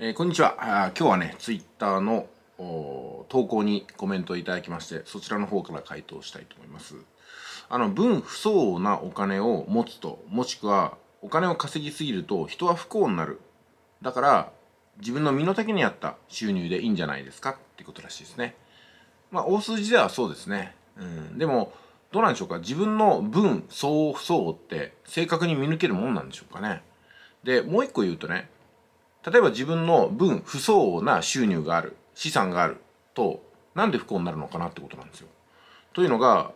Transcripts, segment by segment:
えー、こんにちは今日はね、ツイッターの投稿にコメントいただきまして、そちらの方から回答したいと思います。あの、分不相応なお金を持つと、もしくはお金を稼ぎすぎると人は不幸になる。だから、自分の身の丈に合った収入でいいんじゃないですかってことらしいですね。まあ、大数字ではそうですね。うん。でも、どうなんでしょうか自分の分、相応、不相応って正確に見抜けるもんなんでしょうかね。で、もう一個言うとね、例えば自分の分不相応な収入がある資産があるとなんで不幸になるのかなってことなんですよ。というのが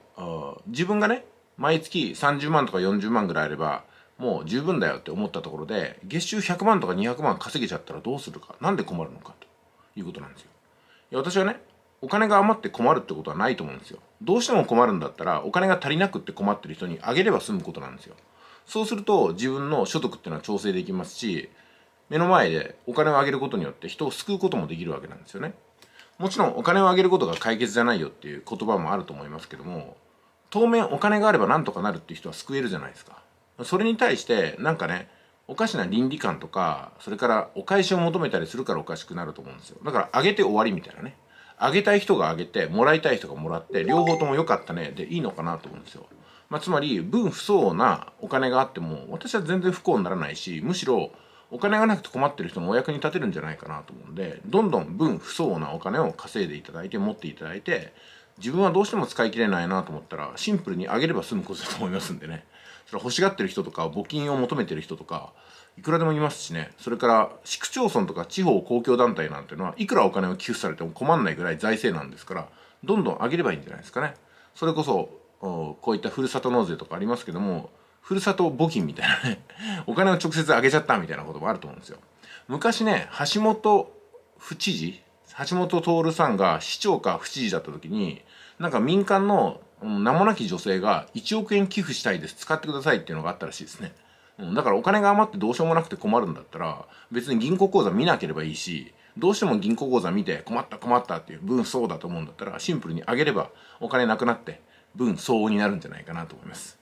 自分がね毎月30万とか40万ぐらいあればもう十分だよって思ったところで月収100万とか200万稼げちゃったらどうするかなんで困るのかということなんですよ。いや私はねお金が余って困るってことはないと思うんですよ。どうしても困るんだったらお金が足りなくって困ってる人にあげれば済むことなんですよ。そうすると自分の所得っていうのは調整できますし目の前でお金をあげることによって人を救うこともできるわけなんですよね。もちろんお金をあげることが解決じゃないよっていう言葉もあると思いますけども、当面お金があればなんとかなるっていう人は救えるじゃないですか。それに対してなんかね、おかしな倫理観とか、それからお返しを求めたりするからおかしくなると思うんですよ。だからあげて終わりみたいなね。あげたい人があげて、もらいたい人がもらって、両方とも良かったねでいいのかなと思うんですよ。まあ、つまり、分不相応なお金があっても、私は全然不幸にならないし、むしろお金がなくて困ってる人のお役に立てるんじゃないかなと思うんでどんどん分不相応なお金を稼いでいただいて持っていただいて自分はどうしても使い切れないなと思ったらシンプルにあげれば済むことだと思いますんでねそれ欲しがってる人とか募金を求めてる人とかいくらでもいますしねそれから市区町村とか地方公共団体なんていうのはいくらお金を寄付されても困んないぐらい財政なんですからどんどん上げればいいんじゃないですかねそれこそこういったふるさと納税とかありますけどもふるさと募金みたいなねお金を直接あげちゃったみたいなこともあると思うんですよ昔ね橋本府知事橋本徹さんが市長か府知事だった時になんか民間の名もなき女性が1億円寄付したいです使ってくださいっていうのがあったらしいですね、うん、だからお金が余ってどうしようもなくて困るんだったら別に銀行口座見なければいいしどうしても銀行口座見て困った困ったっていう分相だと思うんだったらシンプルにあげればお金なくなって分相応になるんじゃないかなと思います